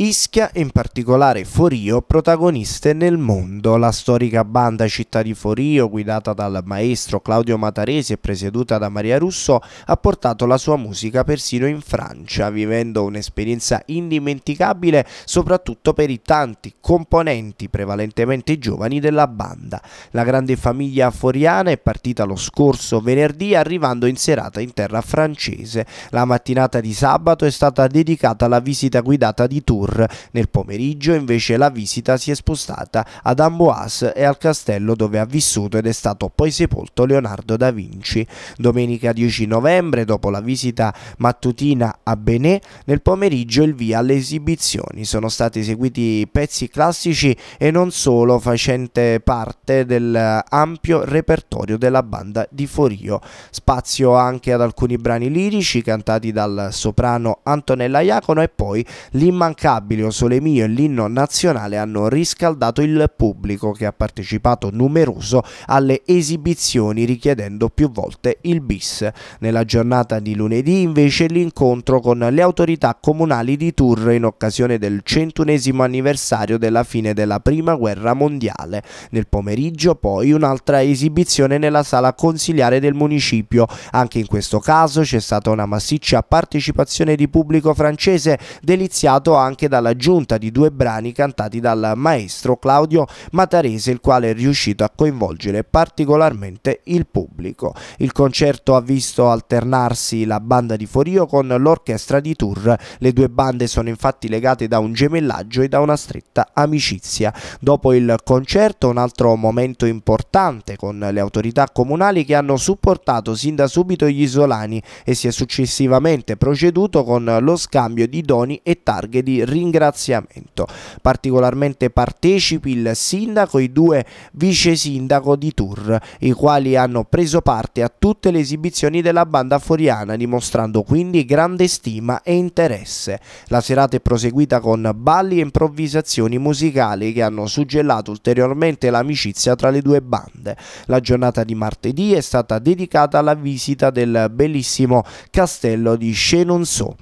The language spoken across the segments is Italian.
Ischia e in particolare Forio protagoniste nel mondo. La storica banda Città di Forio, guidata dal maestro Claudio Mataresi e presieduta da Maria Russo, ha portato la sua musica persino in Francia, vivendo un'esperienza indimenticabile soprattutto per i tanti componenti, prevalentemente giovani, della banda. La grande famiglia foriana è partita lo scorso venerdì arrivando in serata in terra francese. La mattinata di sabato è stata dedicata alla visita guidata di tour Cavour. Nel pomeriggio invece la visita si è spostata ad Amboise e al castello dove ha vissuto ed è stato poi sepolto Leonardo da Vinci. Domenica 10 novembre, dopo la visita mattutina a Benet, nel pomeriggio il via alle esibizioni. Sono stati eseguiti pezzi classici e non solo, facente parte dell'ampio repertorio della banda di Forio. Spazio anche ad alcuni brani lirici cantati dal soprano Antonella Iacono e poi l'immancabile Abilio Solemio e l'inno nazionale hanno riscaldato il pubblico che ha partecipato numeroso alle esibizioni richiedendo più volte il bis. Nella giornata di lunedì invece l'incontro con le autorità comunali di Tour in occasione del centunesimo anniversario della fine della prima guerra mondiale. Nel pomeriggio poi un'altra esibizione nella sala consiliare del municipio. Anche in questo caso c'è stata una massiccia partecipazione di pubblico francese deliziato anche anche dall'aggiunta di due brani cantati dal maestro Claudio Matarese, il quale è riuscito a coinvolgere particolarmente il pubblico. Il concerto ha visto alternarsi la banda di Forio con l'orchestra di Tour. Le due bande sono infatti legate da un gemellaggio e da una stretta amicizia. Dopo il concerto, un altro momento importante con le autorità comunali che hanno supportato sin da subito gli isolani e si è successivamente proceduto con lo scambio di doni e targhe di rinforzamento ringraziamento. Particolarmente partecipi il sindaco e i due vice sindaco di Tour, i quali hanno preso parte a tutte le esibizioni della banda foriana, dimostrando quindi grande stima e interesse. La serata è proseguita con balli e improvvisazioni musicali che hanno suggellato ulteriormente l'amicizia tra le due bande. La giornata di martedì è stata dedicata alla visita del bellissimo castello di Chenonceau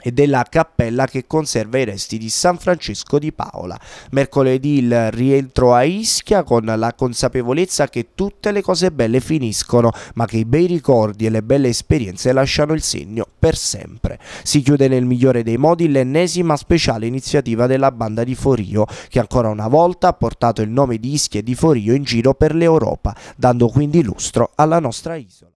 e della cappella che conserva i resti di San Francesco di Paola. Mercoledì il rientro a Ischia con la consapevolezza che tutte le cose belle finiscono, ma che i bei ricordi e le belle esperienze lasciano il segno per sempre. Si chiude nel migliore dei modi l'ennesima speciale iniziativa della banda di Forio, che ancora una volta ha portato il nome di Ischia e di Forio in giro per l'Europa, dando quindi lustro alla nostra isola.